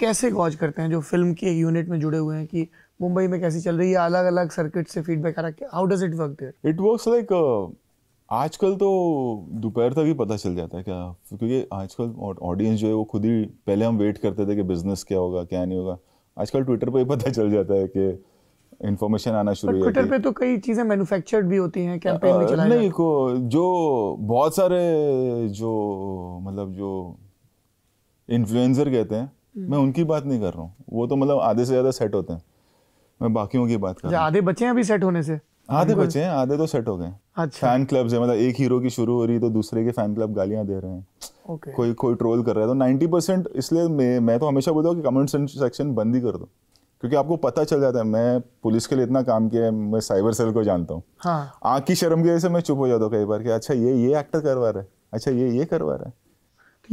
कैसे गौज करते हैं जो फिल्म के यूनिट में जुड़े हुए हैं कि मुंबई में कैसी चल रही है अलग अलग सर्किट से फीडबैक आ रहा है how does it work there it works like आजकल तो दोपहर तक ही पता चल जाता है क्या क्योंकि आजकल ऑडियंस जो है वो खुद ही पहले हम वेट करते थे कि बिजनेस क्या होगा क्या नहीं होगा आजकल ट्विटर पर ही पता चल जाता है कि इन्फॉर्मेशन आना शुरू हो ट्विटर पे तो कई चीज़ें मैन्युफैक्चर्ड भी होती हैं कैंपेन में चलाया नहीं को जो बहुत सारे जो मतलब जो इन्फ्लुएंसर कहते हैं मैं उनकी बात नहीं कर रहा हूँ वो तो मतलब आधे से ज़्यादा सेट होते हैं मैं बाकियों की बात कर रहा हूँ आधे बच्चे हैं अभी सेट होने से आधे बच्चे हैं आधे तो सेट हो गए अच्छा फैन क्लब्स है मतलब एक हीरो की शुरू हो रही है तो दूसरे के फैन क्लब गालियां दे रहे हैं ओके। कोई कोई ट्रोल कर रहा है तो नाइनटी परसेंट इसलिए मैं मैं तो हमेशा बोलता हूँ कि कमेंट सेक्शन बंद ही कर दो क्योंकि आपको पता चल जाता है मैं पुलिस के लिए इतना काम किया है मैं साइबर सेल को जानता हूँ हाँ। आँख की शर्म की वजह से मैं चुप हो जाता हूँ कई बार कि अच्छा ये ये एक्टर करवा रहा है अच्छा ये ये करवा रहा है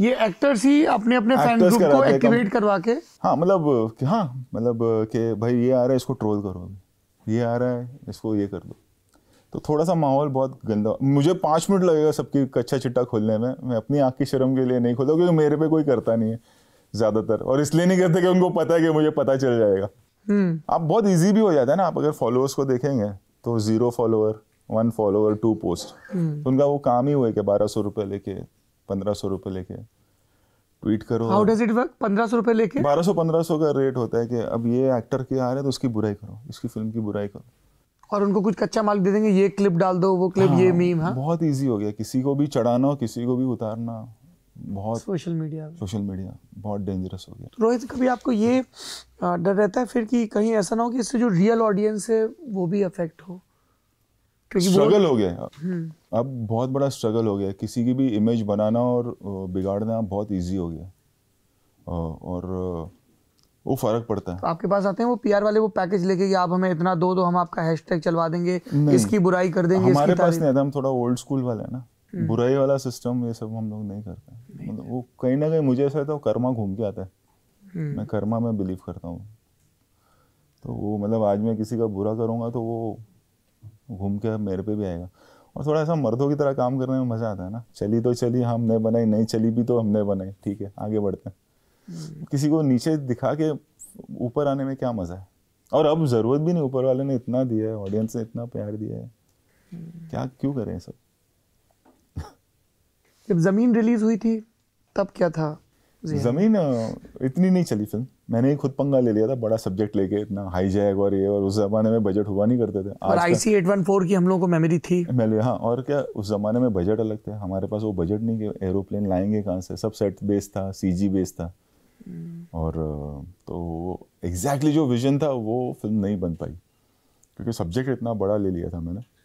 ये एक्टर्स ही अपने अपने फैन ग्रुप को एक्टिवेट करवा के हाँ मतलब हाँ मतलब कि भाई ये आ रहा है इसको ट्रोल करो ये आ रहा है इसको ये कर दो तो थोड़ा सा माहौल बहुत गंदा मुझे पाँच मिनट लगेगा सबकी कच्चा चिट्टा खोलने में मैं अपनी आँख की शर्म के लिए नहीं खोलता क्योंकि मेरे पे कोई करता नहीं है ज़्यादातर और इसलिए नहीं करते कि उनको पता है कि मुझे पता चल जाएगा हम्म। आप बहुत ईजी भी हो जाता है ना आप अगर फॉलोअर्स को देखेंगे तो zero follower one follower two post उनका वो काम ही हुआ कि बारह सौ रुपये लेके पंद्रह सौ रुपये लेके ट्वीट करो हाउ डज इट वर्क पंद्रह सौ रुपए लेके बारह सौ पंद्रह सौ का रेट होता है कि अब ये एक्टर के आ रहे हैं तो उसकी बुराई करो इसकी फिल्म की बुराई करो और उनको कुछ कच्चा माल दे देंगे ये क्लिप डाल दो वो क्लिप हाँ, ये मीम हाँ बहुत इजी हो गया किसी को भी चढ़ाना किसी को भी उतारना बहुत सोशल मीडिया सोशल मीडिया बहुत डेंजरस हो गया रोहित कभी आपको ये डर रहता है फिर कि कहीं ऐसा ना हो कि इससे जो रियल ऑडियंस है वो भी अफेक्ट हो स्ट्रगल हो गया हम्म। अब बहुत बड़ा स्ट्रगल हो गया किसी की भी इमेज बनाना और बिगाड़ना बहुत इजी हो गया और वो फर्क पड़ता है तो आपके पास आते हैं वो पीआर वाले वो पैकेज लेके कि आप हमें इतना दो दो हम आपका हैशटैग चलवा देंगे इसकी बुराई कर देंगे हमारे पास नहीं आता हम थोड़ा ओल्ड स्कूल वाले हैं ना हम्म। बुराई वाला सिस्टम ये सब हम लोग नहीं करते मतलब वो कहीं ना कहीं मुझे ऐसा तो कर्मा घूम के आता है हम्म। मैं कर्मा में बिलीव करता हूँ तो वो मतलब आज मैं किसी का बुरा करूंगा तो वो घूम के मेरे पे भी आएगा और थोड़ा ऐसा मर्दों की तरह काम करने में मज़ा आता है ना चली तो चली हमने बनाई नहीं चली भी तो हमने बनाई ठीक है आगे बढ़ते हैं हम्म। किसी को नीचे दिखा के ऊपर आने में क्या मज़ा है और अब ज़रूरत भी नहीं ऊपर वाले ने इतना दिया है ऑडियंस ने इतना प्यार दिया है हम्म। क्या क्यों करें सब जब ज़मीन रिलीज़ हुई थी तब क्या था हाँ। जमीन इतनी नहीं चली फिल्म मैंने ही खुद पंगा ले लिया था बड़ा सब्जेक्ट लेके इतना हाई जैक और ये और उस जमाने में बजट हुआ नहीं करते थे और आईसी एट वन फोर की हम लोगों को मेमोरी थी मैं हाँ और क्या उस जमाने में बजट अलग थे हमारे पास वो बजट नहीं कि एरोप्लेन लाएंगे कहाँ से सब सेट बेस था सी बेस था हम्म। और तो एग्जैक्टली exactly जो विजन था वो फिल्म नहीं बन पाई क्योंकि सब्जेक्ट इतना बड़ा ले लिया था मैंने